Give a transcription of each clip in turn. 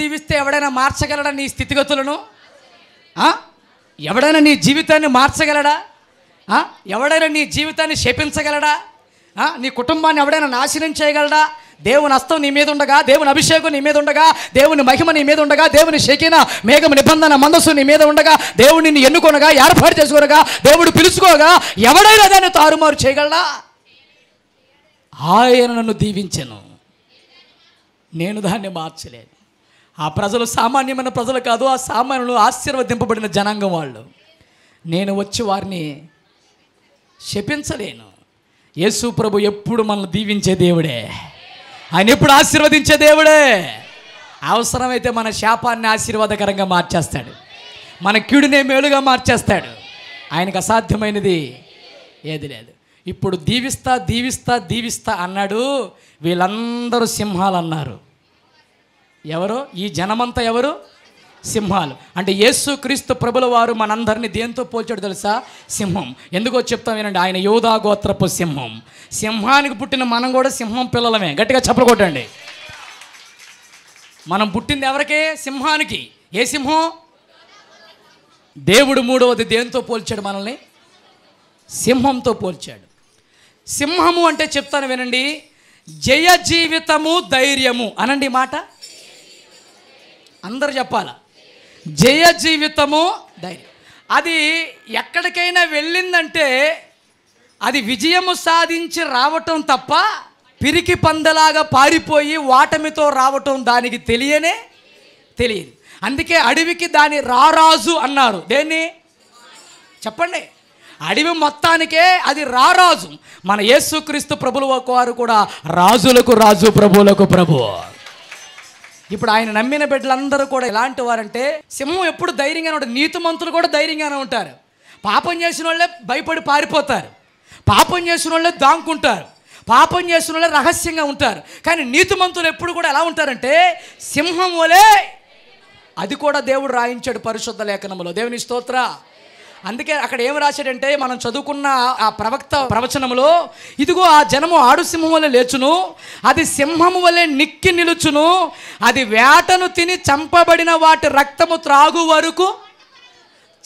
దీవిస్తే ఎవడైనా మార్చగలడా నీ స్థితిగతులను ఎవడైనా నీ జీవితాన్ని మార్చగలడా ఎవడైనా నీ జీవితాన్ని క్షేపించగలడా నీ కుటుంబాన్ని ఎవడైనా నాశనం చేయగలడా దేవుని అస్తం నీ మీద ఉండగా దేవుని అభిషేకం నీ మీద ఉండగా దేవుని మహిమ నీ మీద ఉండగా దేవుని శకిన మేఘం నిబంధన మందస్సు నీ మీద ఉండగా దేవుని నిన్ను ఎన్నుకొనగా ఏర్పాటు చేసుకోనగా దేవుడు పిలుచుకోగా ఎవడైనా దాన్ని తారుమారు చేయగలడా ఆయన నన్ను దీవించను నేను దాన్ని మార్చలేను ఆ ప్రజలు సామాన్యమైన ప్రజలు కాదు ఆ సామాన్యులు ఆశీర్వదింపబడిన జనాంగం వాళ్ళు నేను వచ్చి వారిని శపించలేను యేసు ప్రభు ఎప్పుడు మనల్ని దీవించే దేవుడే ఆయన ఎప్పుడు ఆశీర్వదించే దేవుడే అవసరమైతే మన శాపాన్ని ఆశీర్వాదకరంగా మార్చేస్తాడు మన కీడునే మేలుగా మార్చేస్తాడు ఆయనకు అసాధ్యమైనది ఏది లేదు ఇప్పుడు దీవిస్తా దీవిస్తా దీవిస్తా అన్నాడు వీళ్ళందరూ సింహాలు అన్నారు ఎవరు ఈ జనమంతా ఎవరు సింహాలు అంటే యేసు క్రీస్తు ప్రభుల వారు మనందరినీ దేంతో పోల్చాడు తెలుసా సింహం ఎందుకో చెప్తాం ఏంటంటే ఆయన యోధా గోత్రపు సింహం సింహానికి పుట్టిన మనం కూడా సింహం పిల్లలమే గట్టిగా చెప్పలు మనం పుట్టింది ఎవరికే సింహానికి ఏ సింహం దేవుడు మూడవది దేంతో పోల్చాడు మనల్ని సింహంతో పోల్చాడు సింహము అంటే చెప్తాను వినండి జయ జీవితము ధైర్యము అనండి మాట అందరు చెప్పాల జయ జీవితము ధైర్యం అది ఎక్కడికైనా వెళ్ళిందంటే అది విజయము సాధించి రావటం తప్ప పిరికి పందలాగా పారిపోయి వాటమితో రావటం దానికి తెలియనే తెలియదు అందుకే అడవికి దాని రారాజు అన్నారు దేన్ని చెప్పండి అడవి మొత్తానికే అది రారాజు మన యేసుక్రీస్తు ప్రభుల వారు కూడా రాజులకు రాజు ప్రభువులకు ప్రభువు ఇప్పుడు ఆయన నమ్మిన బిడ్డలందరూ కూడా ఎలాంటి వారంటే సింహం ఎప్పుడు ధైర్యంగానే ఉంటారు నీతిమంతులు కూడా ధైర్యంగానే ఉంటారు పాపం చేసిన వాళ్ళే భయపడి పారిపోతారు పాపం చేసిన వాళ్ళే దాంకుంటారు పాపం చేసిన వాళ్ళే రహస్యంగా ఉంటారు కానీ నీతిమంతులు ఎప్పుడు కూడా ఎలా ఉంటారంటే సింహం వలే అది కూడా దేవుడు రాయించాడు పరిశుద్ధ లేఖనంలో దేవుని స్తోత్ర అందుకే అక్కడ ఏం రాశాడంటే మనం చదువుకున్న ఆ ప్రవక్త ప్రవచనములో ఇదిగో ఆ జనము ఆడు సింహం వల్ల లేచును అది సింహము వలె నిక్కి నిలుచును అది వేటను తిని చంపబడిన వాటి రక్తము త్రాగు వరకు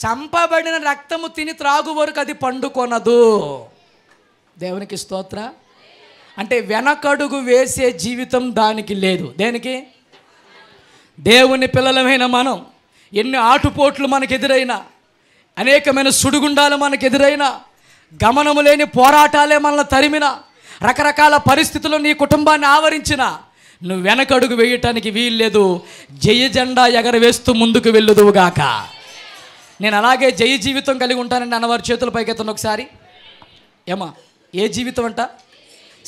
చంపబడిన రక్తము తిని త్రాగు వరకు అది పండుకొనదు దేవునికి స్తోత్ర అంటే వెనకడుగు వేసే జీవితం దానికి లేదు దేనికి దేవుని పిల్లలమైన మనం ఎన్ని ఆటుపోట్లు మనకు ఎదురైనా అనేకమైన సుడిగుండాలు మనకు ఎదురైన గమనము లేని పోరాటాలే మనల్ని తరిమిన రకరకాల పరిస్థితులు నీ కుటుంబాన్ని ఆవరించిన నువ్వు వెనకడుగు వేయటానికి వీల్లేదు జయ జెండా ఎగరవేస్తూ ముందుకు వెళ్ళుదువుగాక నేను అలాగే జయ జీవితం కలిగి ఉంటానని అన్నవారి చేతుల పైకెత్తాను ఒకసారి ఏమా ఏ జీవితం అంట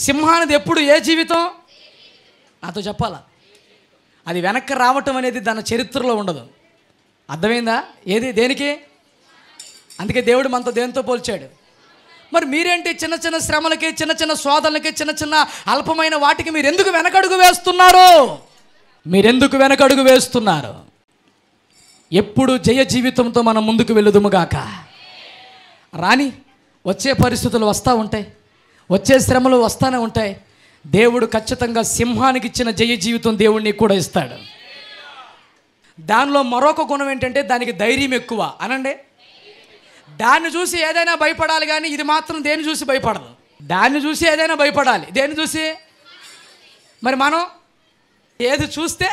సింహానిది ఎప్పుడు ఏ జీవితం నాతో చెప్పాలా అది వెనక్కి రావటం అనేది దాని చరిత్రలో ఉండదు అర్థమైందా ఏది దేనికి అందుకే దేవుడు మనతో దేనితో పోల్చాడు మరి మీరేంటి చిన్న చిన్న శ్రమలకి చిన్న చిన్న శోధనలకి చిన్న చిన్న అల్పమైన వాటికి మీరు ఎందుకు వెనకడుగు వేస్తున్నారు మీరెందుకు వెనకడుగు వేస్తున్నారు ఎప్పుడు జయ జీవితంతో మనం ముందుకు వెళ్ళుదుముగాక రాని వచ్చే పరిస్థితులు వస్తూ ఉంటాయి వచ్చే శ్రమలు వస్తూనే ఉంటాయి దేవుడు ఖచ్చితంగా సింహానికి ఇచ్చిన జయ జీవితం దేవుడిని కూడా ఇస్తాడు దానిలో మరొక గుణం ఏంటంటే దానికి ధైర్యం ఎక్కువ అనండి దాన్ని చూసి ఏదైనా భయపడాలి కానీ ఇది మాత్రం దేన్ని చూసి భయపడదు దాన్ని చూసి ఏదైనా భయపడాలి దేన్ని చూసి మరి మనం ఏది చూస్తే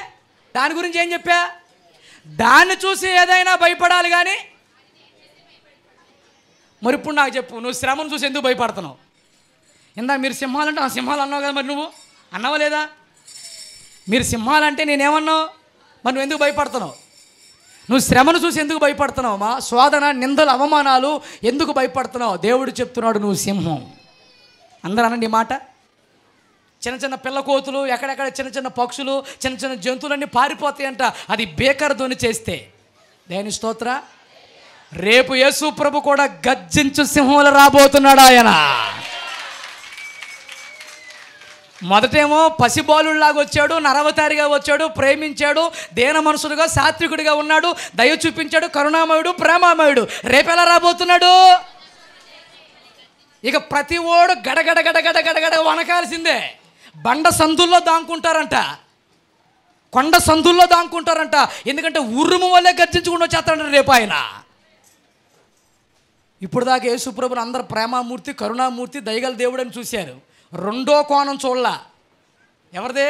దాని గురించి ఏం చెప్పా దాన్ని చూసి ఏదైనా భయపడాలి కానీ మరి ఇప్పుడు నాకు చెప్పు నువ్వు శ్రమను చూసి ఎందుకు భయపడుతున్నావు ఇందా మీరు సింహాలంటే ఆ సింహాలు అన్నావు కదా మరి నువ్వు అన్నావా లేదా మీరు సింహాలంటే నేనేమన్నావు మరి నువ్వు ఎందుకు భయపడుతున్నావు నువ్వు శ్రమను చూసి ఎందుకు భయపడుతున్నావు మా శోధన నిందలు అవమానాలు ఎందుకు భయపడుతున్నావు దేవుడు చెప్తున్నాడు నువ్వు సింహం అందరూ అనండి మాట చిన్న చిన్న పిల్లకోతులు ఎక్కడెక్కడ చిన్న చిన్న పక్షులు చిన్న చిన్న జంతువులన్నీ పారిపోతాయంట అది బేకర్ చేస్తే దేని స్తోత్ర రేపు యేసు ప్రభు కూడా గర్జించు సింహంలో రాబోతున్నాడు ఆయన మొదటేమో పసిబాలులాగా వచ్చాడు నరవతారిగా వచ్చాడు ప్రేమించాడు దేన మనసుడుగా సాత్వికుడిగా ఉన్నాడు దయ చూపించాడు కరుణామయుడు ప్రేమామయుడు రేపెలా రాబోతున్నాడు ఇక ప్రతి ఓడు గడగడ గడగడ గడగడ వనకాల్సిందే బండ సందుల్లో దాంకుంటారంట కొండ సందుల్లో దాంకుంటారంట ఎందుకంటే ఉర్రుము వల్లే గర్జించుకుంటూ వచ్చేస్తాడు రేపు ఆయన ఇప్పుడు దాకా యేసుప్రభులు అందరు ప్రేమామూర్తి కరుణామూర్తి దయగల దేవుడని చూశారు రెండో కోణం చూడాల ఎవరిదే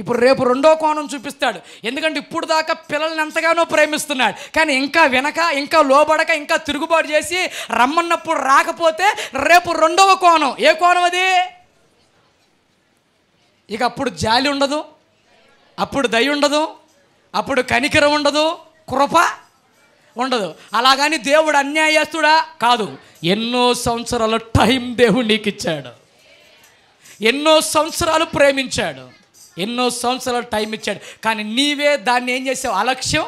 ఇప్పుడు రేపు రెండో కోణం చూపిస్తాడు ఎందుకంటే ఇప్పుడు దాకా పిల్లల్ని ఎంతగానో ప్రేమిస్తున్నాడు కానీ ఇంకా వెనక ఇంకా లోబడక ఇంకా తిరుగుబాటు చేసి రమ్మన్నప్పుడు రాకపోతే రేపు రెండవ కోణం ఏ కోణం అది ఇక అప్పుడు జాలి ఉండదు అప్పుడు దయ ఉండదు అప్పుడు కనికరం ఉండదు కృప ఉండదు అలాగని దేవుడు అన్యాయస్తుడా కాదు ఎన్నో సంవత్సరాల టైం దేవుడు నీకు ఇచ్చాడు ఎన్నో సంవత్సరాలు ప్రేమించాడు ఎన్నో సంవత్సరాలు టైం ఇచ్చాడు కానీ నీవే దాన్ని ఏం చేసావు అలక్ష్యం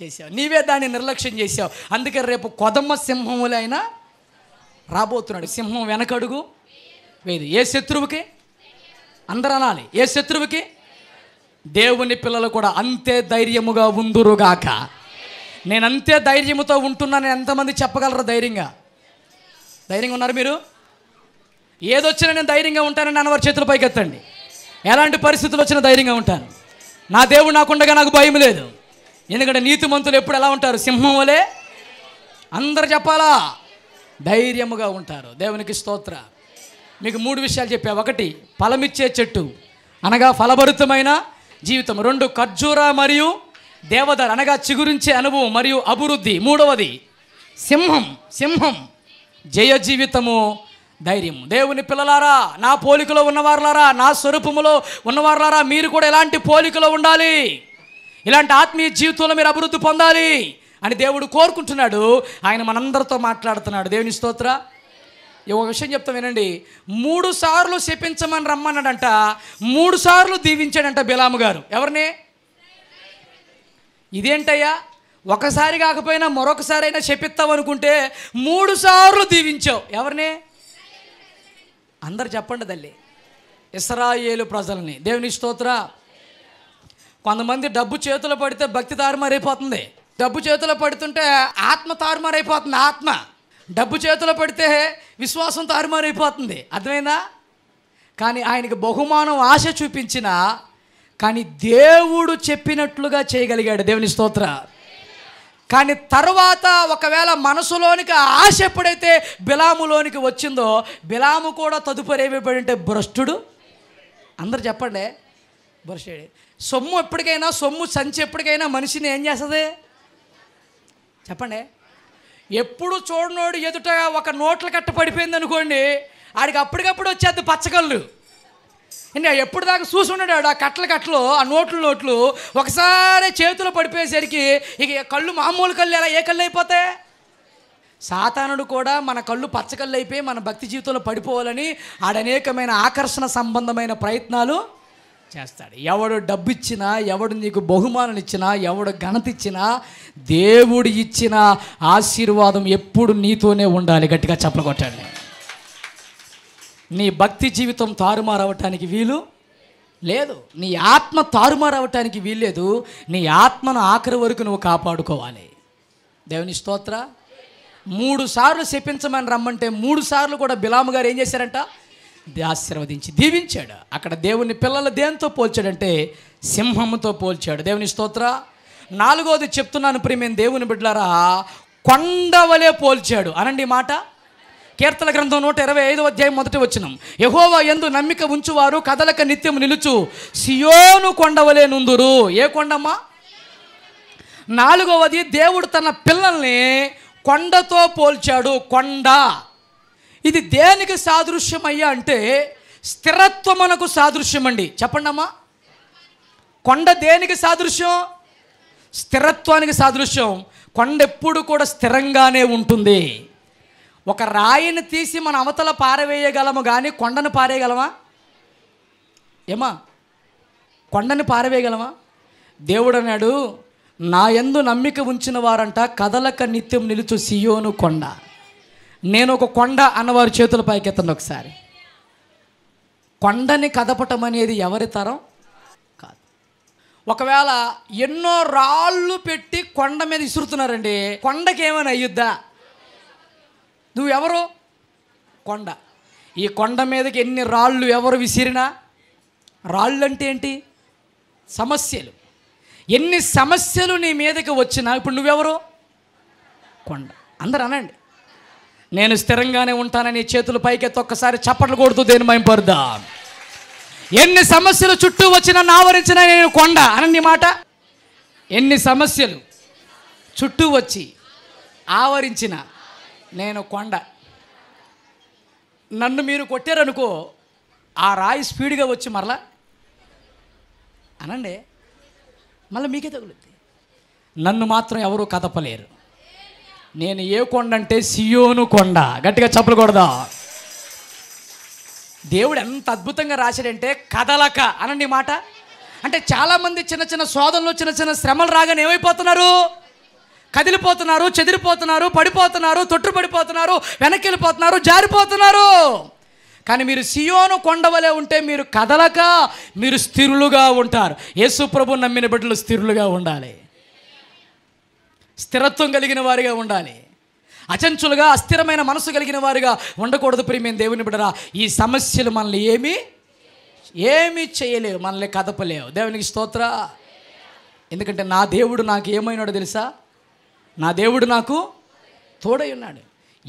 చేసావు నీవే దాన్ని నిర్లక్ష్యం చేసావు అందుకే రేపు కొదమ్మ సింహములైనా రాబోతున్నాడు సింహం వెనకడుగు వేది ఏ శత్రువుకి అందరు అనాలి ఏ శత్రువుకి దేవుని పిల్లలు కూడా అంతే ధైర్యముగా ఉందురుగాక నేను అంతే ధైర్యముతో ఉంటున్నాను ఎంతమంది చెప్పగలరా ధైర్యంగా ధైర్యంగా ఉన్నారు మీరు ఏదొచ్చినా నేను ధైర్యంగా ఉంటానని అన్నవారి చేతులు ఎత్తండి ఎలాంటి పరిస్థితులు వచ్చినా ధైర్యంగా ఉంటాను నా దేవుడు నాకుండగా నాకు భయం లేదు ఎందుకంటే మంతులు ఎప్పుడు ఎలా ఉంటారు సింహం వలే అందరు చెప్పాలా ధైర్యముగా ఉంటారు దేవునికి స్తోత్ర మీకు మూడు విషయాలు చెప్పా ఒకటి ఫలమిచ్చే చెట్టు అనగా ఫలభరితమైన జీవితం రెండు ఖర్జూర మరియు దేవదారు అనగా చిగురించే అనుభవం మరియు అభివృద్ధి మూడవది సింహం సింహం జయ జీవితము ధైర్యం దేవుని పిల్లలారా నా పోలికలో ఉన్నవారులారా నా స్వరూపములో ఉన్నవారులారా మీరు కూడా ఎలాంటి పోలికలో ఉండాలి ఇలాంటి ఆత్మీయ జీవితంలో మీరు అభివృద్ధి పొందాలి అని దేవుడు కోరుకుంటున్నాడు ఆయన మనందరితో మాట్లాడుతున్నాడు దేవుని స్తోత్ర ఒక విషయం చెప్తాం వినండి మూడు సార్లు శపించమని రమ్మన్నాడంట మూడు సార్లు దీవించాడంట బిలాము గారు ఎవరిని ఇదేంటయ్యా ఒకసారి కాకపోయినా మరొకసారైనా చెప్పిస్తాం అనుకుంటే మూడు సార్లు దీవించావు ఎవరిని అందరు చెప్పండి తల్లి ఇస్రాయేలు ప్రజల్ని దేవుని స్తోత్ర కొంతమంది డబ్బు చేతులు పడితే భక్తి తారుమారైపోతుంది డబ్బు చేతులు పడుతుంటే ఆత్మ తారుమారైపోతుంది ఆత్మ డబ్బు చేతులు పడితే విశ్వాసం తారుమారైపోతుంది అర్థమైందా కానీ ఆయనకి బహుమానం ఆశ చూపించిన కానీ దేవుడు చెప్పినట్లుగా చేయగలిగాడు దేవుని స్తోత్ర కానీ తర్వాత ఒకవేళ మనసులోనికి ఆశ ఎప్పుడైతే బిలాములోనికి వచ్చిందో బిలాము కూడా తదుపరి అంటే భ్రష్టుడు అందరు చెప్పండి భ్రష్టుడు సొమ్ము ఎప్పటికైనా సొమ్ము సంచి ఎప్పటికైనా మనిషిని ఏం చేస్తుంది చెప్పండి ఎప్పుడు చూడనోడు ఎదుట ఒక నోట్ల కట్ట పడిపోయింది అనుకోండి ఆడికి అప్పటికప్పుడు వచ్చేది పచ్చకళ్ళు అండి ఎప్పుడు దాకా చూసుకున్నాడు ఆ కట్టల కట్టలు ఆ నోట్లు నోట్లు ఒకసారి చేతులు పడిపోయేసరికి ఇక కళ్ళు మామూలు కళ్ళు ఎలా ఏ కళ్ళు అయిపోతాయి సాతానుడు కూడా మన కళ్ళు పచ్చకళ్ళు అయిపోయి మన భక్తి జీవితంలో పడిపోవాలని ఆడనేకమైన ఆకర్షణ సంబంధమైన ప్రయత్నాలు చేస్తాడు ఎవడు డబ్బు ఇచ్చినా ఎవడు నీకు బహుమానం ఇచ్చినా ఎవడు ఘనత ఇచ్చినా దేవుడు ఇచ్చిన ఆశీర్వాదం ఎప్పుడు నీతోనే ఉండాలి గట్టిగా చెప్పగొట్టండి నీ భక్తి జీవితం తారుమారవటానికి వీలు లేదు నీ ఆత్మ తారుమారవటానికి వీల్లేదు నీ ఆత్మను ఆఖరి వరకు నువ్వు కాపాడుకోవాలి దేవుని స్తోత్ర మూడు సార్లు శపించమని రమ్మంటే మూడు సార్లు కూడా బిలాము గారు ఏం చేశారంట ఆశీర్వదించి దీవించాడు అక్కడ దేవుని పిల్లలు దేంతో పోల్చాడంటే సింహముతో పోల్చాడు దేవుని స్తోత్ర నాలుగోది చెప్తున్నాను ప్రియమేం దేవుని బిడ్డలారా కొండవలే పోల్చాడు అనండి మాట కీర్తన గ్రంథం నూట ఇరవై ఐదు అధ్యాయం మొదటి వచ్చినం యహోవా ఎందు నమ్మిక ఉంచువారు కదలక నిత్యం నిలుచు సియోను కొండవలే నుందురు ఏ కొండమ్మా నాలుగవది దేవుడు తన పిల్లల్ని కొండతో పోల్చాడు కొండ ఇది దేనికి అయ్యా అంటే స్థిరత్వమునకు అండి చెప్పండి అమ్మా కొండ దేనికి సాదృశ్యం స్థిరత్వానికి సాదృశ్యం కొండ ఎప్పుడు కూడా స్థిరంగానే ఉంటుంది ఒక రాయిని తీసి మన అవతల పారవేయగలము కానీ కొండను పారేయగలమా ఏమా కొండని పారవేయగలమా దేవుడు అన్నాడు నా ఎందు నమ్మిక ఉంచిన వారంట కదలక నిత్యం నిలుచు సియోను కొండ నేను ఒక కొండ అన్నవారు చేతుల ఎత్తండి ఒకసారి కొండని కదపటం అనేది ఎవరి తరం కాదు ఒకవేళ ఎన్నో రాళ్ళు పెట్టి కొండ మీద ఇసురుతున్నారండి కొండకి ఏమైనా అయ్యుద్దా నువ్వెవరు కొండ ఈ కొండ మీదకి ఎన్ని రాళ్ళు ఎవరు విసిరినా రాళ్ళు అంటే ఏంటి సమస్యలు ఎన్ని సమస్యలు నీ మీదకి వచ్చినా ఇప్పుడు నువ్వెవరు కొండ అందరు అనండి నేను స్థిరంగానే ఉంటానని చేతులు పైకెత్తి ఒక్కసారి చప్పట్లు కొడుతూ దేని మైంపరుదా ఎన్ని సమస్యలు చుట్టూ వచ్చినా నావరించినా నేను కొండ అనండి మాట ఎన్ని సమస్యలు చుట్టూ వచ్చి ఆవరించిన నేను కొండ నన్ను మీరు కొట్టారనుకో ఆ రాయి స్పీడ్గా వచ్చి మరలా అనండి మళ్ళీ మీకే తగులుద్ది నన్ను మాత్రం ఎవరూ కదపలేరు నేను ఏ కొండ అంటే సియోను కొండ గట్టిగా చెప్పకూడదు దేవుడు ఎంత అద్భుతంగా రాశాడంటే కదలక అనండి మాట అంటే చాలామంది చిన్న చిన్న సోదరులు చిన్న చిన్న శ్రమలు రాగానే ఏమైపోతున్నారు కదిలిపోతున్నారు చెదిరిపోతున్నారు పడిపోతున్నారు తొట్టుపడిపోతున్నారు వెనక్కి వెళ్ళిపోతున్నారు జారిపోతున్నారు కానీ మీరు సియోను కొండవలే ఉంటే మీరు కదలక మీరు స్థిరులుగా ఉంటారు యేసు ప్రభు నమ్మిన బిడ్డలు స్థిరులుగా ఉండాలి స్థిరత్వం కలిగిన వారిగా ఉండాలి అచంచులుగా అస్థిరమైన మనసు కలిగిన వారిగా ఉండకూడదు ప్రియమైన దేవుని బిడరా ఈ సమస్యలు మనల్ని ఏమి ఏమి చేయలేవు మనల్ని కదపలేవు దేవునికి స్తోత్ర ఎందుకంటే నా దేవుడు నాకు ఏమైనాడో తెలుసా నా దేవుడు నాకు తోడై ఉన్నాడు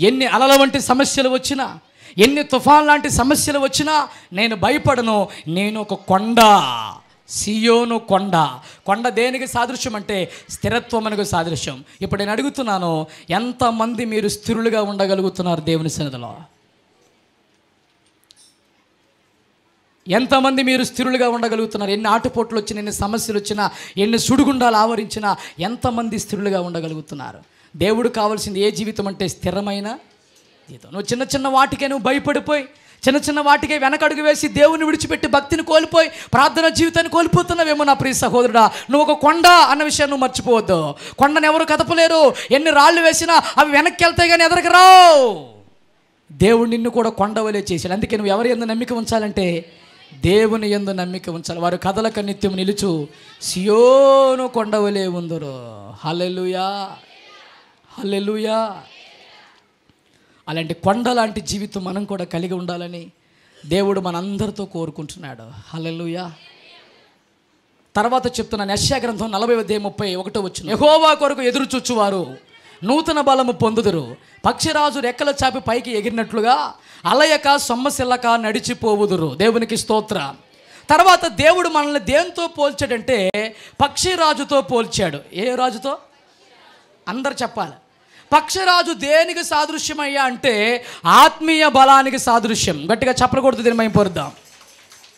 ఎన్ని అలల వంటి సమస్యలు వచ్చినా ఎన్ని తుఫాన్ లాంటి సమస్యలు వచ్చినా నేను భయపడను నేను ఒక కొండ సియోను కొండ కొండ దేనికి సాదృశ్యం అంటే స్థిరత్వమునకు సాదృశ్యం ఇప్పుడు నేను అడుగుతున్నాను ఎంతమంది మీరు స్థిరులుగా ఉండగలుగుతున్నారు దేవుని సన్నిధిలో ఎంతమంది మీరు స్థిరులుగా ఉండగలుగుతున్నారు ఎన్ని ఆటుపోట్లు వచ్చినా ఎన్ని సమస్యలు వచ్చినా ఎన్ని సుడుగుండాలు ఆవరించినా ఎంతమంది స్థిరులుగా ఉండగలుగుతున్నారు దేవుడు కావాల్సింది ఏ జీవితం అంటే స్థిరమైన జీవితం నువ్వు చిన్న చిన్న వాటికే నువ్వు భయపడిపోయి చిన్న చిన్న వాటికే వెనకడుగు వేసి దేవుని విడిచిపెట్టి భక్తిని కోల్పోయి ప్రార్థన జీవితాన్ని కోల్పోతున్నావేమో నా ప్రియ సహోదరుడా నువ్వు ఒక కొండ అన్న విషయాన్ని నువ్వు మర్చిపోవద్దు కొండను ఎవరు కదపలేరు ఎన్ని రాళ్ళు వేసినా అవి వెనక్కి వెళ్తాయి కానీ ఎదరకరావు దేవుడు నిన్ను కూడా కొండవలే చేశాడు అందుకే నువ్వు ఎవరి ఎందుకు నమ్మిక ఉంచాలంటే దేవుని ఎందు నమ్మిక ఉంచాలి వారు కథలక నిత్యం నిలుచు సియోను కొండవలే ఉందరు హలెలుయా హలెలుయా అలాంటి కొండ లాంటి జీవితం మనం కూడా కలిగి ఉండాలని దేవుడు మనందరితో కోరుకుంటున్నాడు హలెలుయా తర్వాత చెప్తున్న నెశ్యా గ్రంథం నలభై ముప్పై ఒకటో వచ్చిన యహోవా కొరకు ఎదురు చూచువారు నూతన బలము పొందుదురు పక్షిరాజు రెక్కల చాపి పైకి ఎగిరినట్లుగా అలయక సొమ్మసిల్లక నడిచిపోవుదురు దేవునికి స్తోత్ర తర్వాత దేవుడు మనల్ని దేంతో పోల్చాడంటే పక్షిరాజుతో పోల్చాడు ఏ రాజుతో అందరు చెప్పాలి పక్షరాజు దేనికి సాదృశ్యమయ్యా అంటే ఆత్మీయ బలానికి సాదృశ్యం గట్టిగా చెప్పకూడదు దీని మేము పొరుద్దాం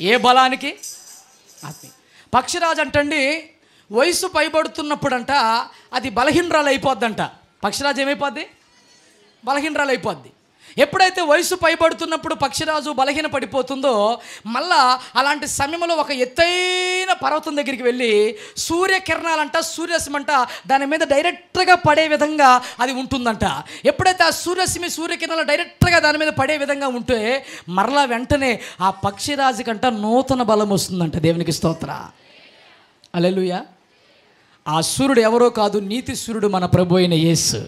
ఏ బలానికి ఆత్మీయ పక్షిరాజు అంటండి వయసు పైబడుతున్నప్పుడంట అది బలహీనరాలు అయిపోద్దంట పక్షిరాజు ఏమైపోద్ది బలహీనరాలు అయిపోద్ది ఎప్పుడైతే వయసు పైబడుతున్నప్పుడు పక్షిరాజు బలహీన పడిపోతుందో మళ్ళా అలాంటి సమయంలో ఒక ఎత్తైన పర్వతం దగ్గరికి వెళ్ళి సూర్యకిరణాలంట సూర్యరశ్మంట దాని మీద డైరెక్ట్గా పడే విధంగా అది ఉంటుందంట ఎప్పుడైతే ఆ సూర్యరశ్మి సూర్యకిరణాలు డైరెక్ట్గా దాని మీద పడే విధంగా ఉంటే మరలా వెంటనే ఆ పక్షిరాజు కంట నూతన బలం వస్తుందంట దేవునికి స్తోత్ర అలెలుయా ఆ సూర్యుడు ఎవరో కాదు నీతి సూర్యుడు మన ప్రభు అయిన యేసు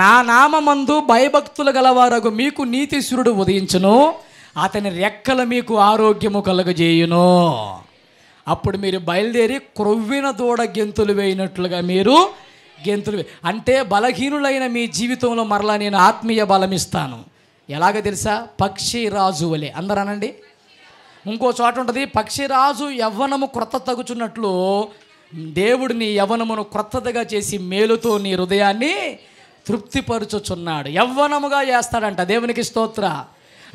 నా నామందు భయభక్తులు గలవారకు మీకు నీతి సూర్యుడు ఉదయించును అతని రెక్కలు మీకు ఆరోగ్యము కలగజేయును అప్పుడు మీరు బయలుదేరి క్రొవ్విన దూడ గెంతులు వేయినట్లుగా మీరు గెంతులు అంటే బలహీనులైన మీ జీవితంలో మరలా నేను ఆత్మీయ బలమిస్తాను ఎలాగ తెలుసా పక్షి రాజు వలె అందరనండి ఇంకో చోట ఉంటుంది పక్షిరాజు యవ్వనము క్రొత్త తగుచున్నట్లు దేవుడు నీ యవనమును క్రొత్తదిగా చేసి మేలుతో నీ హృదయాన్ని తృప్తిపరుచుచున్నాడు యవ్వనముగా చేస్తాడంట దేవునికి స్తోత్ర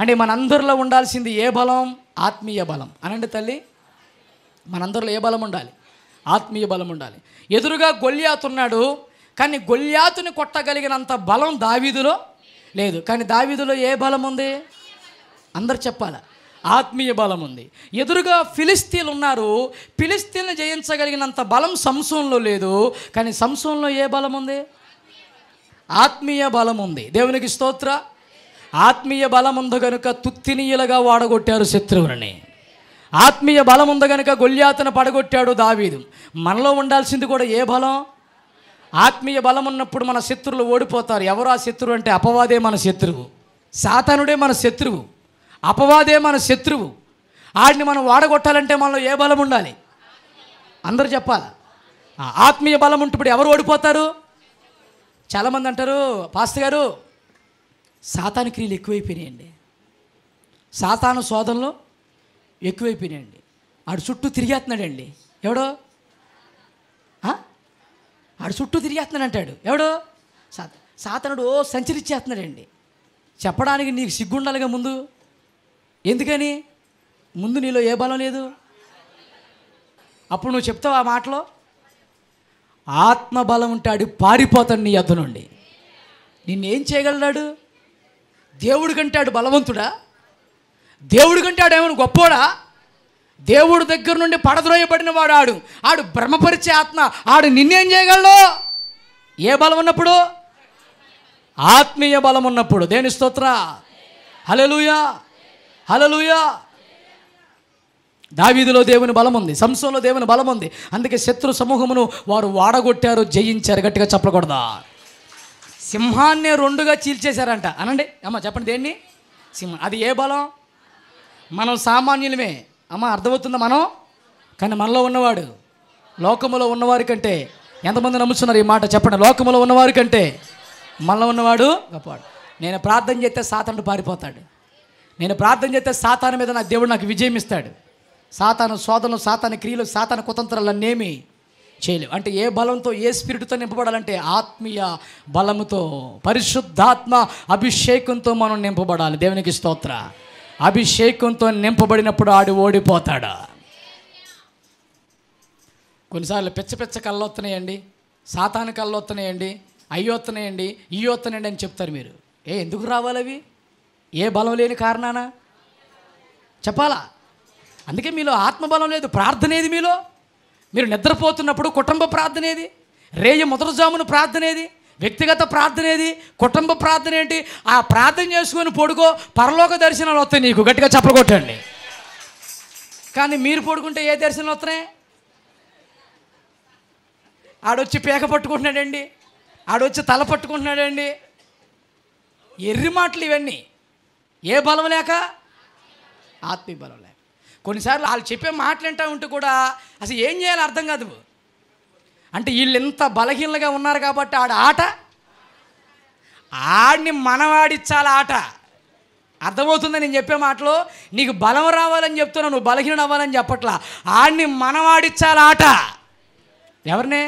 అంటే మనందరిలో ఉండాల్సింది ఏ బలం ఆత్మీయ బలం అనండి తల్లి మనందరిలో ఏ బలం ఉండాలి ఆత్మీయ బలం ఉండాలి ఎదురుగా గొల్యాతున్నాడు కానీ గొల్యాతుని కొట్టగలిగినంత బలం దావీదులో లేదు కానీ దావీదులో ఏ బలం ఉంది అందరు చెప్పాలా ఆత్మీయ బలం ఉంది ఎదురుగా ఫిలిస్తీన్లు ఉన్నారు ఫిలిస్తీన్లు జయించగలిగినంత బలం సంసంలో లేదు కానీ సంసంలో ఏ బలం ఉంది ఆత్మీయ బలం ఉంది దేవునికి స్తోత్ర ఆత్మీయ బలం ఉంది కనుక తుత్తినీయులుగా వాడగొట్టారు శత్రువుని ఆత్మీయ బలం ఉంది కనుక గొల్యాతను పడగొట్టాడు దావీదు మనలో ఉండాల్సింది కూడా ఏ బలం ఆత్మీయ బలం ఉన్నప్పుడు మన శత్రువులు ఓడిపోతారు ఎవరు ఆ శత్రువు అంటే అపవాదే మన శత్రువు సాతానుడే మన శత్రువు అపవాదే మన శత్రువు ఆడిని మనం వాడగొట్టాలంటే మనలో ఏ బలం ఉండాలి అందరు చెప్పాలి ఆత్మీయ బలం ఉంటే ఇప్పుడు ఎవరు ఓడిపోతారు చాలామంది అంటారు పాస్త గారు సాతాను క్రియలు ఎక్కువైపోయినాయండి సాతాను శోధనలు ఎక్కువైపోయినాయండి ఆడు చుట్టూ తిరిగేస్తున్నాడండి ఎవడో ఆడు చుట్టూ తిరిగేస్తున్నాడు అంటాడు ఎవడో సాతానుడు ఓ సంచరించేస్తున్నాడండి చెప్పడానికి నీకు సిగ్గుండాలిగా ముందు ఎందుకని ముందు నీలో ఏ బలం లేదు అప్పుడు నువ్వు చెప్తావు ఆ మాటలో ఆత్మబలం ఉంటాడు పారిపోతాడు నీ అద్దు నుండి నిన్నేం చేయగలడాడు దేవుడి కంటాడు బలవంతుడా దేవుడి కంటాడు ఏమైనా గొప్పోడా దేవుడి దగ్గర నుండి పడద్రోయబడిన వాడు ఆడు ఆడు భ్రమపరిచే ఆత్మ ఆడు నిన్నేం చేయగలడు ఏ బలం ఉన్నప్పుడు ఆత్మీయ బలం ఉన్నప్పుడు దేని స్తోత్ర హలో హలలుయా దావీదిలో దేవుని బలం ఉంది సంసంలో దేవుని బలం ఉంది అందుకే శత్రు సమూహమును వారు వాడగొట్టారు జయించారు గట్టిగా చెప్పకూడదా సింహాన్ని రెండుగా చీల్చేశారంట అనండి అమ్మ చెప్పండి దేన్ని సింహం అది ఏ బలం మనం సామాన్యులమే అమ్మ అర్థమవుతుందా మనం కానీ మనలో ఉన్నవాడు లోకములో ఉన్నవారి కంటే ఎంతమంది నమ్ముతున్నారు ఈ మాట చెప్పండి లోకములో ఉన్నవారి కంటే మనలో ఉన్నవాడు గొప్పవాడు నేను ప్రార్థన చేస్తే సాతండు పారిపోతాడు నేను ప్రార్థన చేస్తే సాతాను మీద నా దేవుడు నాకు విజయం ఇస్తాడు సాతాను శోధనలు సాతాను క్రియలు సాతాను కుతంత్రాలన్నేమి చేయలేవు అంటే ఏ బలంతో ఏ స్పిరిట్తో నింపబడాలంటే ఆత్మీయ బలముతో పరిశుద్ధాత్మ అభిషేకంతో మనం నింపబడాలి దేవునికి స్తోత్ర అభిషేకంతో నింపబడినప్పుడు ఆడు ఓడిపోతాడా కొన్నిసార్లు పెచ్చ పెచ్చ కళ్ళు వస్తున్నాయండి సాతాను కళ్ళు వస్తున్నాయండి అయ్యి వస్తున్నాయండి ఈ వస్తున్నాయండి అని చెప్తారు మీరు ఏ ఎందుకు రావాలి అవి ఏ బలం లేని కారణాన చెప్పాలా అందుకే మీలో ఆత్మబలం లేదు ప్రార్థన ఏది మీలో మీరు నిద్రపోతున్నప్పుడు కుటుంబ ప్రార్థన ఏది రేయ మొదటి జామును ప్రార్థన ఏది వ్యక్తిగత ప్రార్థన ఏది కుటుంబ ప్రార్థన ఏంటి ఆ ప్రార్థన చేసుకుని పొడుకో పరలోక దర్శనాలు వస్తాయి నీకు గట్టిగా చెప్పగొట్టండి కానీ మీరు పడుకుంటే ఏ దర్శనాలు వస్తున్నాయి ఆడొచ్చి పేక పట్టుకుంటున్నాడండి ఆడొచ్చి తల పట్టుకుంటున్నాడండి ఎర్రి మాటలు ఇవన్నీ ఏ బలం లేక ఆత్మీయ బలం లేక కొన్నిసార్లు వాళ్ళు చెప్పే మాటలు వింటా ఉంటే కూడా అసలు ఏం చేయాలో అర్థం కాదు అంటే వీళ్ళు ఎంత బలహీనలుగా ఉన్నారు కాబట్టి ఆడ ఆట ఆడిని మనవాడిచ్చాలి ఆట అర్థమవుతుందని నేను చెప్పే మాటలో నీకు బలం రావాలని చెప్తున్నా నువ్వు బలహీనం అవ్వాలని చెప్పట్లా ఆడిని మనవాడిచ్చాలి ఆట ఎవరినే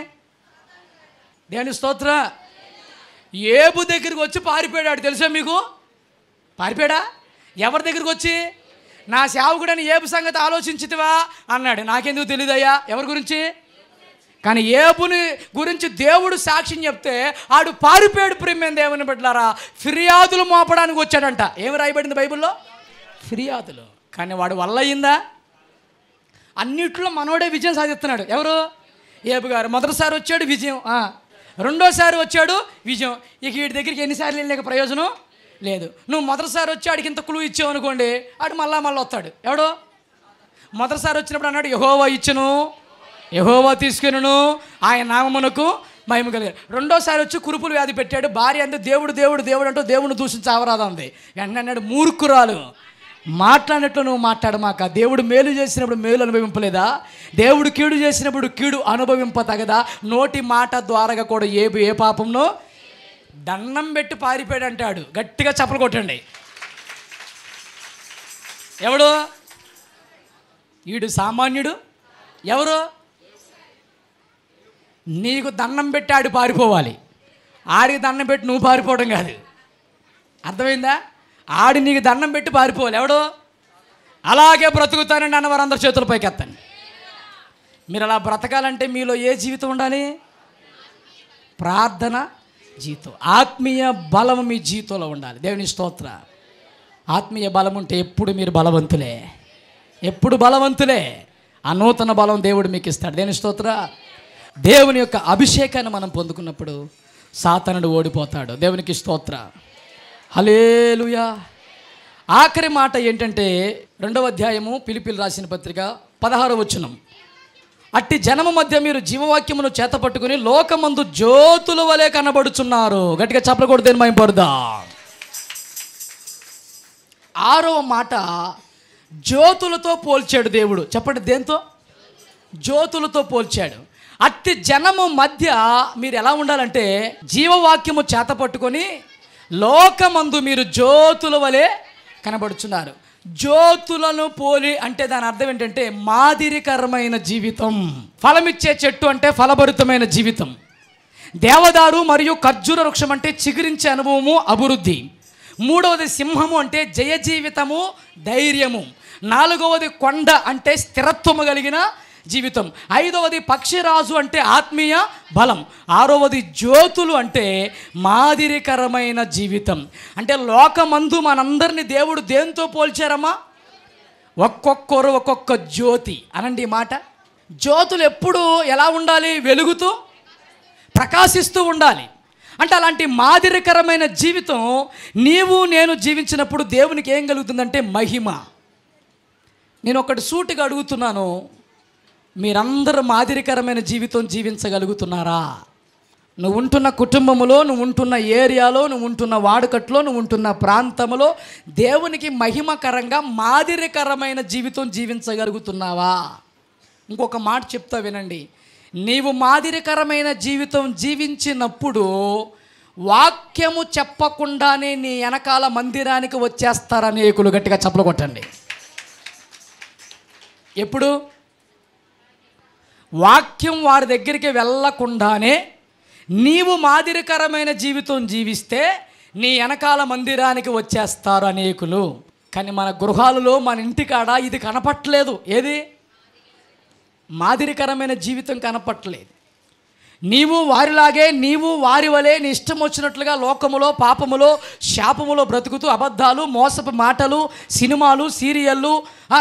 దేని స్తోత్ర ఏబు దగ్గరికి వచ్చి పారిపోయాడు తెలుసా మీకు పారిపోయా ఎవరి దగ్గరికి వచ్చి నా సేవకుడని ఏపు సంగతి ఆలోచించితివా అన్నాడు నాకెందుకు తెలియదయ్యా ఎవరి గురించి కానీ ఏపుని గురించి దేవుడు సాక్ష్యం చెప్తే ఆడు పారిపోయాడు ప్రేమే దేవుని పెట్టారా ఫిర్యాదులు మోపడానికి వచ్చాడంట ఏమి రాయబడింది బైబిల్లో ఫిర్యాదులు కానీ వాడు వల్ల అయిందా అన్నిట్లో మనోడే విజయం సాధిస్తున్నాడు ఎవరు ఏపు గారు మొదటిసారి వచ్చాడు విజయం రెండోసారి వచ్చాడు విజయం ఇక వీటి దగ్గరికి ఎన్నిసార్లు వెళ్ళలేక ప్రయోజనం లేదు నువ్వు మొదటిసారి వచ్చి ఆడికి ఇంత క్లూ ఇచ్చావు అనుకోండి ఆడు మళ్ళా మళ్ళీ వస్తాడు ఎవడో మొదటిసారి వచ్చినప్పుడు అన్నాడు యహోవా ఇచ్చును యహోవా తీసుకెను ఆయన నామమునకు మహిమ కలిగారు రెండోసారి వచ్చి కురుపులు వ్యాధి పెట్టాడు భార్య అంటే దేవుడు దేవుడు దేవుడు అంటూ దేవుడిని దూషించి ఉంది వెంటనే అన్నాడు మూర్ఖురాలు మాట్లాడినట్లు నువ్వు మాట్లాడమాక దేవుడు మేలు చేసినప్పుడు మేలు అనుభవింపలేదా దేవుడు కీడు చేసినప్పుడు కీడు తగదా నోటి మాట ద్వారా కూడా ఏ ఏ పాపంలో దండం పెట్టి పారిపోయాడు అంటాడు గట్టిగా చప్పలు కొట్టండి ఎవడు వీడు సామాన్యుడు ఎవరు నీకు దండం పెట్టి ఆడు పారిపోవాలి ఆడికి దండం పెట్టి నువ్వు పారిపోవడం కాదు అర్థమైందా ఆడి నీకు దండం పెట్టి పారిపోవాలి ఎవడు అలాగే బ్రతుకుతానండి అన్న వారందరి చేతులపైకి ఎత్తండి మీరు అలా బ్రతకాలంటే మీలో ఏ జీవితం ఉండాలి ప్రార్థన జీవితం ఆత్మీయ బలం మీ జీవితంలో ఉండాలి దేవుని స్తోత్ర ఆత్మీయ బలం ఉంటే ఎప్పుడు మీరు బలవంతులే ఎప్పుడు బలవంతులే ఆ నూతన బలం దేవుడు మీకు ఇస్తాడు దేవుని స్తోత్ర దేవుని యొక్క అభిషేకాన్ని మనం పొందుకున్నప్పుడు సాతనుడు ఓడిపోతాడు దేవునికి స్తోత్ర హలేలుయా ఆఖరి మాట ఏంటంటే రెండవ అధ్యాయము పిలిపిలు రాసిన పత్రిక పదహారవచనం అట్టి జనము మధ్య మీరు జీవవాక్యమును చేతపట్టుకుని లోకమందు జ్యోతుల వలె కనబడుచున్నారు గట్టిగా చెప్పకూడదు ఏం పడుదా ఆరవ మాట జ్యోతులతో పోల్చాడు దేవుడు చెప్పండి దేంతో జ్యోతులతో పోల్చాడు అట్టి జనము మధ్య మీరు ఎలా ఉండాలంటే జీవవాక్యము చేతపట్టుకొని లోకమందు మీరు జ్యోతుల వలె కనబడుచున్నారు జ్యోతులను పోలి అంటే దాని అర్థం ఏంటంటే మాదిరికరమైన జీవితం ఫలమిచ్చే చెట్టు అంటే ఫలభరితమైన జీవితం దేవదారు మరియు ఖర్జూర వృక్షం అంటే చిగురించే అనుభవము అభివృద్ధి మూడవది సింహము అంటే జయ జీవితము ధైర్యము నాలుగవది కొండ అంటే స్థిరత్వము కలిగిన జీవితం ఐదవది పక్షిరాజు అంటే ఆత్మీయ బలం ఆరవది జ్యోతులు అంటే మాదిరికరమైన జీవితం అంటే లోకమందు మనందరినీ దేవుడు దేంతో పోల్చారమ్మా ఒక్కొక్కరు ఒక్కొక్క జ్యోతి అనండి మాట జ్యోతులు ఎప్పుడు ఎలా ఉండాలి వెలుగుతూ ప్రకాశిస్తూ ఉండాలి అంటే అలాంటి మాదిరికరమైన జీవితం నీవు నేను జీవించినప్పుడు దేవునికి ఏం కలుగుతుందంటే మహిమ నేను ఒకటి సూటిగా అడుగుతున్నాను మీరందరూ మాదిరికరమైన జీవితం జీవించగలుగుతున్నారా నువ్వు ఉంటున్న కుటుంబంలో నువ్వు ఉంటున్న ఏరియాలో నువ్వు ఉంటున్న వాడుకట్లో నువ్వు ఉంటున్న ప్రాంతంలో దేవునికి మహిమకరంగా మాదిరికరమైన జీవితం జీవించగలుగుతున్నావా ఇంకొక మాట చెప్తా వినండి నీవు మాదిరికరమైన జీవితం జీవించినప్పుడు వాక్యము చెప్పకుండానే నీ వెనకాల మందిరానికి ఏకులు గట్టిగా చెప్పలు కొట్టండి ఎప్పుడు వాక్యం వారి దగ్గరికి వెళ్ళకుండానే నీవు మాదిరికరమైన జీవితం జీవిస్తే నీ వెనకాల మందిరానికి వచ్చేస్తారు అనేకులు కానీ మన గృహాలలో మన ఇంటికాడ ఇది కనపట్లేదు ఏది మాదిరికరమైన జీవితం కనపట్లేదు నీవు వారిలాగే నీవు వారి వలె నీ ఇష్టం వచ్చినట్లుగా లోకములో పాపములో శాపములో బ్రతుకుతూ అబద్ధాలు మోసపు మాటలు సినిమాలు సీరియళ్ళు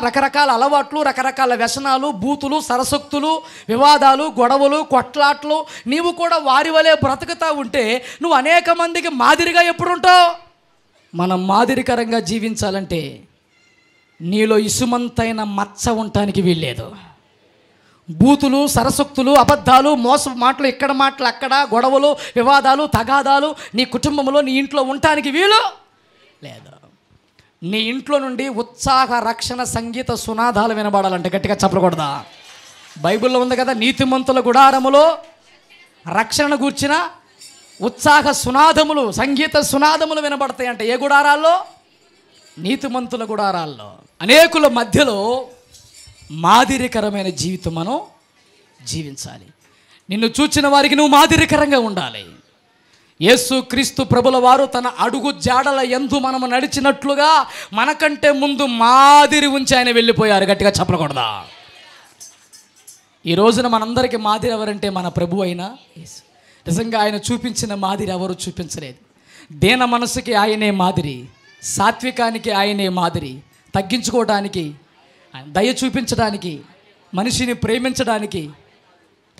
రకరకాల అలవాట్లు రకరకాల వ్యసనాలు బూతులు సరసక్తులు వివాదాలు గొడవలు కొట్లాట్లు నీవు కూడా వారి వలె బ్రతుకుతా ఉంటే నువ్వు అనేక మందికి మాదిరిగా ఎప్పుడుంటావు మనం మాదిరికరంగా జీవించాలంటే నీలో ఇసుమంతైన మచ్చ ఉండటానికి వీల్లేదు బూతులు సరసక్తులు అబద్ధాలు మోసం మాటలు ఇక్కడ మాటలు అక్కడ గొడవలు వివాదాలు తగాదాలు నీ కుటుంబంలో నీ ఇంట్లో ఉండటానికి వీలు లేదు నీ ఇంట్లో నుండి ఉత్సాహ రక్షణ సంగీత సునాదాలు వినబడాలంటే గట్టిగా చెప్పకూడదా బైబిల్లో ఉంది కదా నీతిమంతుల గుడారములో రక్షణ గూర్చిన ఉత్సాహ సునాదములు సంగీత సునాదములు వినబడతాయి అంటే ఏ గుడారాల్లో నీతిమంతుల గుడారాల్లో అనేకుల మధ్యలో మాదిరికరమైన జీవితం మనం జీవించాలి నిన్ను చూచిన వారికి నువ్వు మాదిరికరంగా ఉండాలి యేసు క్రీస్తు ప్రభుల వారు తన అడుగు జాడల ఎందు మనము నడిచినట్లుగా మనకంటే ముందు మాదిరి ఉంచి ఆయన వెళ్ళిపోయారు గట్టిగా చెప్పకూడదా ఈ రోజున మనందరికీ మాదిరి ఎవరంటే మన ప్రభు అయినా నిజంగా ఆయన చూపించిన మాదిరి ఎవరు చూపించలేదు దేన మనసుకి ఆయనే మాదిరి సాత్వికానికి ఆయనే మాదిరి తగ్గించుకోవడానికి దయ చూపించడానికి మనిషిని ప్రేమించడానికి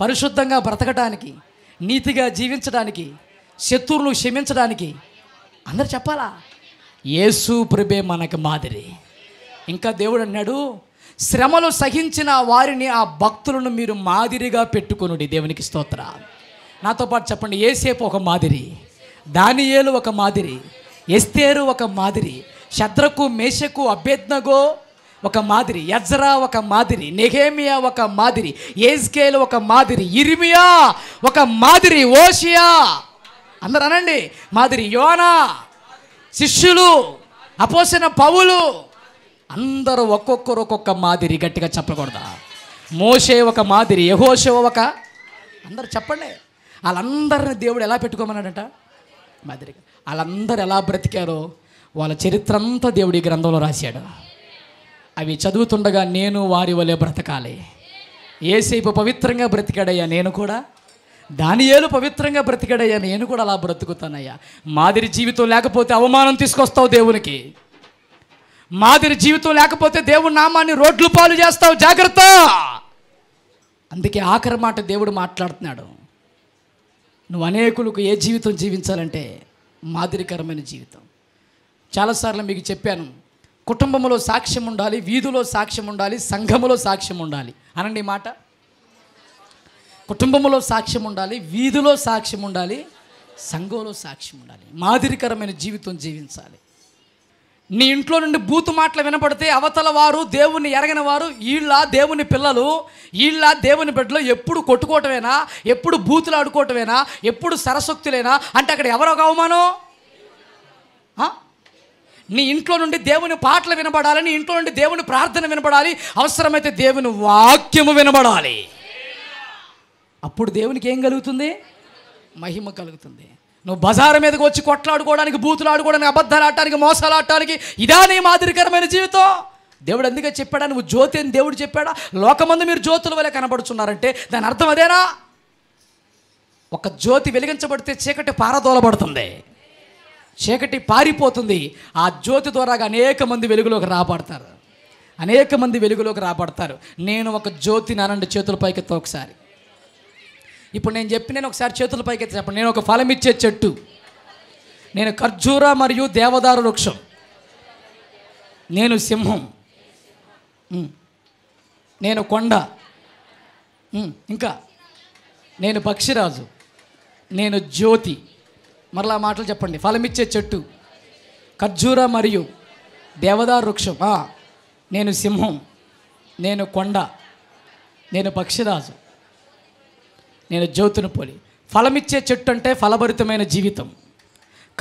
పరిశుద్ధంగా బ్రతకడానికి నీతిగా జీవించడానికి శత్రువులను క్షమించడానికి అందరు చెప్పాలా యేసు ప్రభే మనకు మాదిరి ఇంకా దేవుడు అన్నాడు శ్రమలు సహించిన వారిని ఆ భక్తులను మీరు మాదిరిగా పెట్టుకునుడి దేవునికి స్తోత్ర నాతో పాటు చెప్పండి ఏసేపు ఒక మాదిరి దానియేలు ఒక మాదిరి ఎస్తేరు ఒక మాదిరి శత్రకు మేషకు అభ్యర్థనగో ఒక మాదిరి యజ్రా ఒక మాదిరి నెహేమియా ఒక మాదిరి ఏజ్కేల్ ఒక మాదిరి ఇర్మియా ఒక మాదిరి ఓషియా అందరు అనండి మాదిరి యోనా శిష్యులు అపోసిన పవులు అందరూ ఒక్కొక్కరు ఒక్కొక్క మాదిరి గట్టిగా చెప్పకూడదా మోసే ఒక మాదిరి యహోశవ ఒక అందరు చెప్పండి వాళ్ళందరిని దేవుడు ఎలా పెట్టుకోమన్నాడంట మాదిరిగా వాళ్ళందరూ ఎలా బ్రతికారో వాళ్ళ చరిత్ర అంతా దేవుడి గ్రంథంలో రాశాడు అవి చదువుతుండగా నేను వారి వలె బ్రతకాలి ఏసేపు పవిత్రంగా బ్రతికాడయ్యా నేను కూడా దాని ఏలు పవిత్రంగా బ్రతికాడయ్యా నేను కూడా అలా బ్రతుకుతానయ్యా మాదిరి జీవితం లేకపోతే అవమానం తీసుకొస్తావు దేవునికి మాదిరి జీవితం లేకపోతే దేవుడి నామాన్ని రోడ్లు పాలు చేస్తావు జాగ్రత్త అందుకే ఆఖరి మాట దేవుడు మాట్లాడుతున్నాడు నువ్వు అనేకులకు ఏ జీవితం జీవించాలంటే మాదిరికరమైన జీవితం చాలాసార్లు మీకు చెప్పాను కుటుంబంలో సాక్ష్యం ఉండాలి వీధిలో సాక్ష్యం ఉండాలి సంఘములో సాక్ష్యం ఉండాలి అనండి మాట కుటుంబంలో సాక్ష్యం ఉండాలి వీధిలో సాక్ష్యం ఉండాలి సంఘంలో సాక్ష్యం ఉండాలి మాదిరికరమైన జీవితం జీవించాలి నీ ఇంట్లో నుండి బూతు మాటలు వినపడితే అవతల వారు దేవుని ఎరగిన వారు వీళ్ళ దేవుని పిల్లలు వీళ్ళ దేవుని బిడ్డలో ఎప్పుడు కొట్టుకోవటమేనా ఎప్పుడు బూతులు ఆడుకోవటమేనా ఎప్పుడు సరసక్తులేనా అంటే అక్కడ ఒక అవమానం నీ ఇంట్లో నుండి దేవుని పాటలు వినబడాలి నీ ఇంట్లో నుండి దేవుని ప్రార్థన వినబడాలి అవసరమైతే దేవుని వాక్యము వినబడాలి అప్పుడు దేవునికి ఏం కలుగుతుంది మహిమ కలుగుతుంది నువ్వు బజారు మీదకి వచ్చి కొట్లాడుకోవడానికి బూతులు ఆడుకోవడానికి అబద్ధాలు ఆడటానికి మోసాలు ఆడటానికి ఇదా నీ మాదిరికరమైన జీవితం దేవుడు ఎందుకే చెప్పాడా నువ్వు జ్యోతి అని దేవుడు చెప్పాడా లోకమందు మీరు జ్యోతుల వలె కనబడుచున్నారంటే దాని అర్థం అదేనా ఒక జ్యోతి వెలిగించబడితే చీకటి పారదోలబడుతుంది చీకటి పారిపోతుంది ఆ జ్యోతి ద్వారా అనేక మంది వెలుగులోకి రాబడతారు అనేక మంది వెలుగులోకి రాబడతారు నేను ఒక జ్యోతి నానండి చేతుల పైకెత్తా ఒకసారి ఇప్పుడు నేను చెప్పి నేను ఒకసారి చేతుల పైకి చెప్పండి నేను ఒక ఫలం ఇచ్చే చెట్టు నేను ఖర్జూర మరియు దేవదారు వృక్షం నేను సింహం నేను కొండ ఇంకా నేను పక్షిరాజు నేను జ్యోతి మరలా మాటలు చెప్పండి ఫలమిచ్చే చెట్టు ఖర్జూర మరియు దేవదారు వృక్షం నేను సింహం నేను కొండ నేను పక్షిరాజు నేను జ్యోతుని పోలి ఫలమిచ్చే చెట్టు అంటే ఫలభరితమైన జీవితం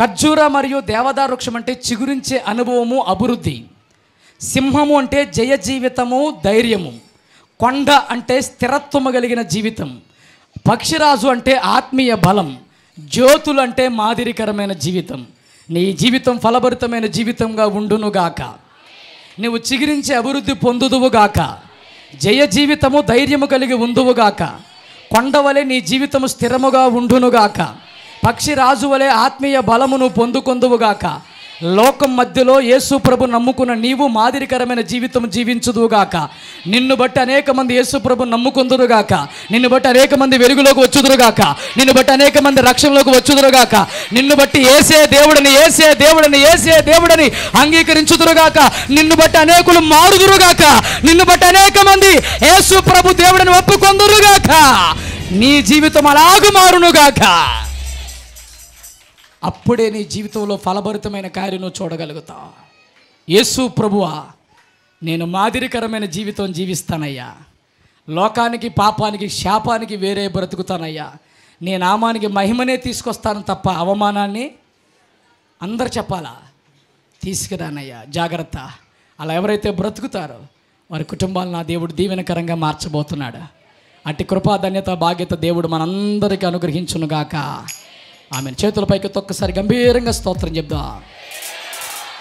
ఖర్జూర మరియు దేవదారు వృక్షం అంటే చిగురించే అనుభవము అభివృద్ధి సింహము అంటే జయ జీవితము ధైర్యము కొండ అంటే స్థిరత్వము కలిగిన జీవితం పక్షిరాజు అంటే ఆత్మీయ బలం జ్యోతులు అంటే మాదిరికరమైన జీవితం నీ జీవితం ఫలభరితమైన జీవితంగా ఉండునుగాక నువ్వు చిగిరించి అభివృద్ధి పొందుదువుగాక జయ జీవితము ధైర్యము కలిగి ఉందువుగాక కొండవలె నీ జీవితము స్థిరముగా ఉండునుగాక రాజు వలె ఆత్మీయ బలమును పొందుకొందువుగాక లోకం మధ్యలో యేసు ప్రభు నమ్ముకున్న నీవు మాదిరికరమైన జీవితం జీవించుదువుగాక నిన్ను బట్టి అనేక మంది యేసు ప్రభు నమ్ముకుందురుగాక నిన్ను బట్టి అనేక మంది వెలుగులోకి వచ్చుదురుగాక నిన్ను బట్టి అనేక మంది రక్షణలోకి వచ్చుదురుగాక నిన్ను బట్టి ఏసే దేవుడిని ఏసే దేవుడిని ఏసే దేవుడిని అంగీకరించుదురుగాక నిన్ను బట్టి అనేకులు మారుదురుగాక నిన్ను బట్టి అనేక మంది యేసు ప్రభు దేవుడిని ఒప్పుకొందురుగాక నీ జీవితం అలాగు మారునుగాక అప్పుడే నీ జీవితంలో ఫలభరితమైన కార్యను చూడగలుగుతా యేసు ప్రభువా నేను మాదిరికరమైన జీవితం జీవిస్తానయ్యా లోకానికి పాపానికి శాపానికి వేరే బ్రతుకుతానయ్యా నీ నామానికి మహిమనే తీసుకొస్తాను తప్ప అవమానాన్ని అందరు చెప్పాలా తీసుకురానయ్యా జాగ్రత్త అలా ఎవరైతే బ్రతుకుతారో వారి కుటుంబాలను నా దేవుడు దీవెనకరంగా మార్చబోతున్నాడు అట్టి కృపా ధన్యత బాధ్యత దేవుడు మనందరికీ అనుగ్రహించునుగాక ఆమె చేతుల పైకి ఒక్కసారి గంభీరంగా స్తోత్రం చెప్దాం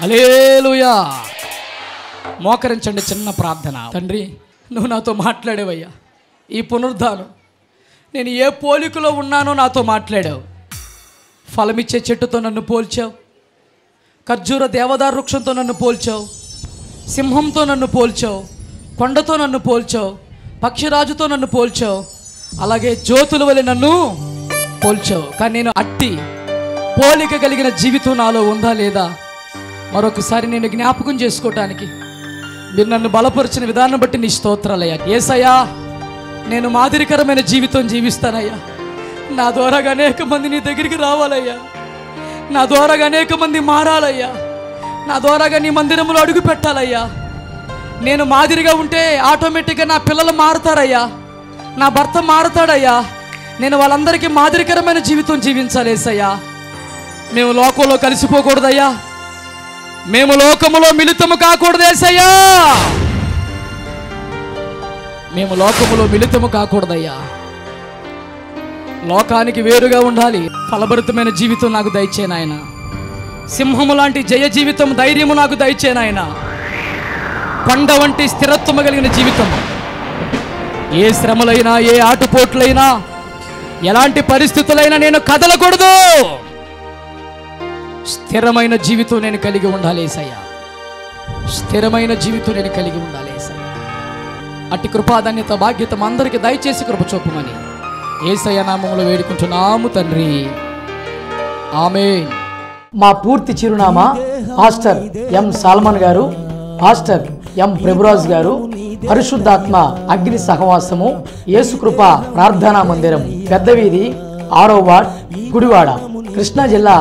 అలేలుయా మోకరించండి చిన్న ప్రార్థన తండ్రి నువ్వు నాతో మాట్లాడేవయ్యా ఈ పునరుద్ధానం నేను ఏ పోలికలో ఉన్నానో నాతో మాట్లాడావు ఫలమిచ్చే చెట్టుతో నన్ను పోల్చావు ఖర్జూర దేవదార వృక్షంతో నన్ను పోల్చావు సింహంతో నన్ను పోల్చావు కొండతో నన్ను పోల్చావు పక్షిరాజుతో నన్ను పోల్చావు అలాగే జ్యోతుల వలె నన్ను పోల్చావు కానీ నేను అట్టి పోలిక కలిగిన జీవితం నాలో ఉందా లేదా మరొకసారి నేను జ్ఞాపకం చేసుకోవటానికి మీరు నన్ను బలపరిచిన విధానం బట్టి నీ స్తోత్రాలయ్యా ఏసయ్యా నేను మాదిరికరమైన జీవితం జీవిస్తానయ్యా నా ద్వారాగా అనేక మంది నీ దగ్గరికి రావాలయ్యా నా ద్వారాగా అనేక మంది మారాలయ్యా నా ద్వారాగా నీ మందిరంలో అడుగు పెట్టాలయ్యా నేను మాదిరిగా ఉంటే ఆటోమేటిక్గా నా పిల్లలు మారుతారయ్యా నా భర్త మారుతాడయ్యా నేను వాళ్ళందరికీ మాదిరికరమైన జీవితం జీవించాలి ఏసయ్యా మేము లోకంలో కలిసిపోకూడదయ్యా మేము లోకములో మిళితము కాకూడదు ఏసయ్యా మేము లోకములో మిళితము కాకూడదయ్యా లోకానికి వేరుగా ఉండాలి ఫలభరితమైన జీవితం నాకు దయచేనాయన సింహము లాంటి జయ జీవితం ధైర్యము నాకు దయచేనాయన కొండ వంటి స్థిరత్వము కలిగిన జీవితం ఏ శ్రమలైనా ఏ ఆటుపోట్లైనా ఎలాంటి పరిస్థితులైనా నేను కదలకూడదు స్థిరమైన జీవితం నేను కలిగి ఉండాలి ఏసయ్యా స్థిరమైన జీవితం నేను కలిగి ఉండాలి ఏసయ్యా అట్టి కృపాధాన్యత బాధ్యత అందరికీ దయచేసి కృప చూపమని ఏసయ్య నామంలో వేడుకుంటున్నాము తండ్రి ఆమె మా పూర్తి చిరునామా హాస్టర్ ఎం సాల్మన్ గారు హాస్టర్ ఎం ప్రభురాజ్ గారు పరిశుద్ధాత్మ అగ్ని సహవాసము యేసుకృప ప్రార్థనా మందిరం పెద్దవీధి ఆరో వార్డ్ గుడివాడ కృష్ణా జిల్లా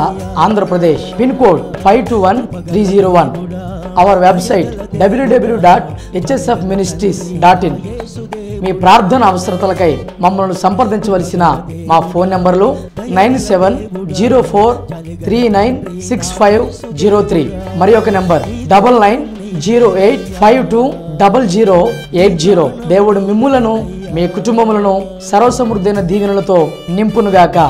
Andhra Pradesh pin code five two one three zero one our website W W dot HSF ministries dot in మీ ప్రార్థన అవసరతలకై మమ్మల్ని సంప్రదించవలసిన మా ఫోన్ నంబర్లు nine seven zero four three nine six five zero three మరి ఒక number double nine zero eight five two double zero eight zero దేవుడు మిమ్ములను మీ కుటుంబములను సర్వసమృద్ధైన దీవెనలతో నింపునుగాక